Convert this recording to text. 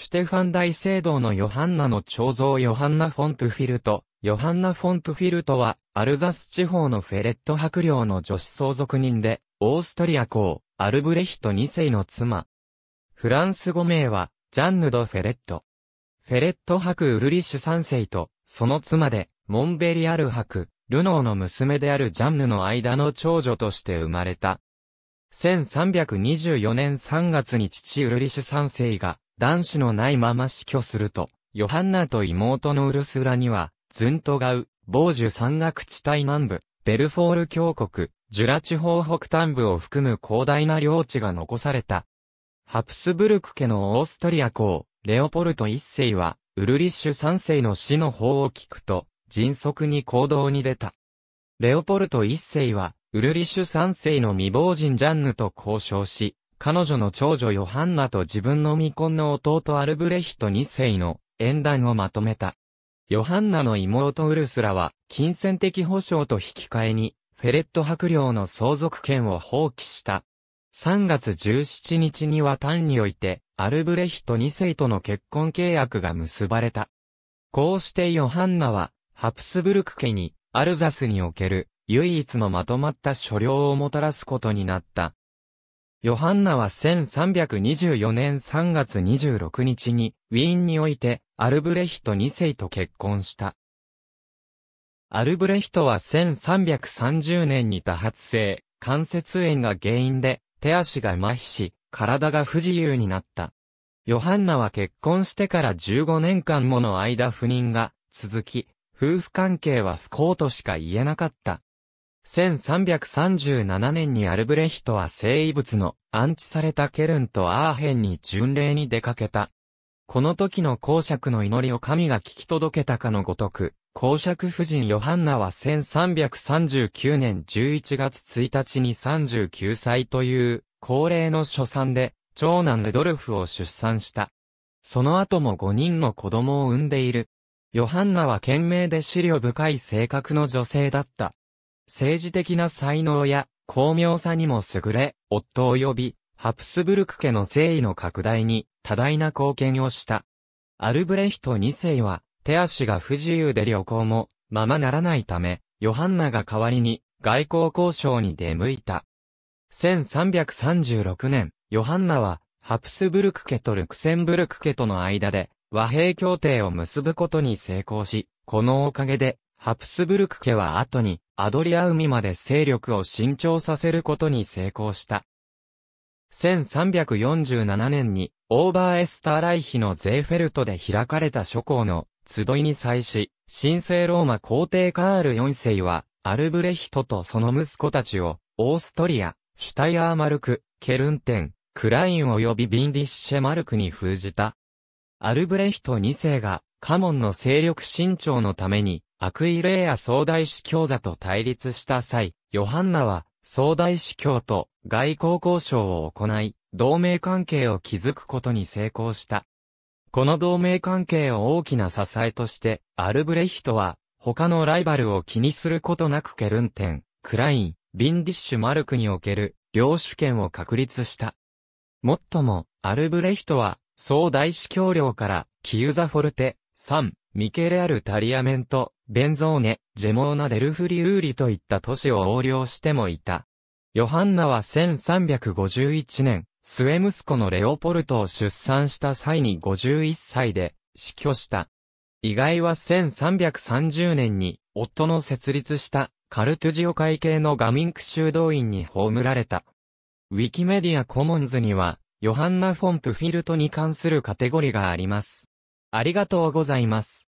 シュテファン大聖堂のヨハンナの彫像ヨハンナ・フォンプフィルト。ヨハンナ・フォンプフィルトは、アルザス地方のフェレット伯領の女子相続人で、オーストリア公、アルブレヒト2世の妻。フランス語名は、ジャンヌ・ド・フェレット。フェレット伯ウルリッシュ3世と、その妻で、モンベリアル伯、ルノーの娘であるジャンヌの間の長女として生まれた。1324年3月に父ウルリシュ3世が男子のないまま死去すると、ヨハンナと妹のウルスラには、ズントガウ、ボージュ山岳地帯南部、ベルフォール峡谷、ジュラ地方北端部を含む広大な領地が残された。ハプスブルク家のオーストリア公、レオポルト一世は、ウルリッシュ三世の死の方を聞くと、迅速に行動に出た。レオポルト一世は、ウルリッシュ三世の未亡人ジャンヌと交渉し、彼女の長女ヨハンナと自分の未婚の弟アルブレヒト2世の縁談をまとめた。ヨハンナの妹ウルスラは、金銭的保障と引き換えに、フェレット伯領の相続権を放棄した。3月17日には単において、アルブレヒト2世との結婚契約が結ばれた。こうしてヨハンナは、ハプスブルク家に、アルザスにおける、唯一のまとまった所領をもたらすことになった。ヨハンナは1324年3月26日に、ウィーンにおいて、アルブレヒト2世と結婚した。アルブレヒトは1330年に多発性、関節炎が原因で、手足が麻痺し、体が不自由になった。ヨハンナは結婚してから15年間もの間不妊が続き、夫婦関係は不幸としか言えなかった。1337年にアルブレヒトは生遺物の安置されたケルンとアーヘンに巡礼に出かけた。この時の公爵の祈りを神が聞き届けたかのごとく、公爵夫人ヨハンナは1339年11月1日に39歳という高齢の初産で、長男ルドルフを出産した。その後も5人の子供を産んでいる。ヨハンナは賢明で資料深い性格の女性だった。政治的な才能や巧妙さにも優れ、夫及びハプスブルク家の誠意の拡大に多大な貢献をした。アルブレヒト2世は手足が不自由で旅行もままならないため、ヨハンナが代わりに外交交渉に出向いた。1336年、ヨハンナはハプスブルク家とルクセンブルク家との間で和平協定を結ぶことに成功し、このおかげでハプスブルク家は後にアドリア海まで勢力を伸長させることに成功した。1347年にオーバーエスターライヒのゼーフェルトで開かれた諸侯の集いに際し、神聖ローマ皇帝カール4世はアルブレヒトとその息子たちをオーストリア、シュタイアーマルク、ケルンテン、クライン及びビンディッシェマルクに封じた。アルブレヒト2世がカモンの勢力伸長のためにアクイレイア総大司教座と対立した際、ヨハンナは総大司教と外交交渉を行い、同盟関係を築くことに成功した。この同盟関係を大きな支えとして、アルブレヒトは、他のライバルを気にすることなくケルンテン、クライン、ビンディッシュマルクにおける領主権を確立した。もっとも、アルブレヒトは、総大司教領から、キユザフォルテ、3、ミケレアル・タリアメント、ベンゾーネ、ジェモーナ・デルフリウーリといった都市を横領してもいた。ヨハンナは1351年、末息子のレオポルトを出産した際に51歳で死去した。意外は1330年に、夫の設立したカルトゥジオ会系のガミンク修道院に葬られた。ウィキメディアコモンズには、ヨハンナ・フォンプフィルトに関するカテゴリがあります。ありがとうございます。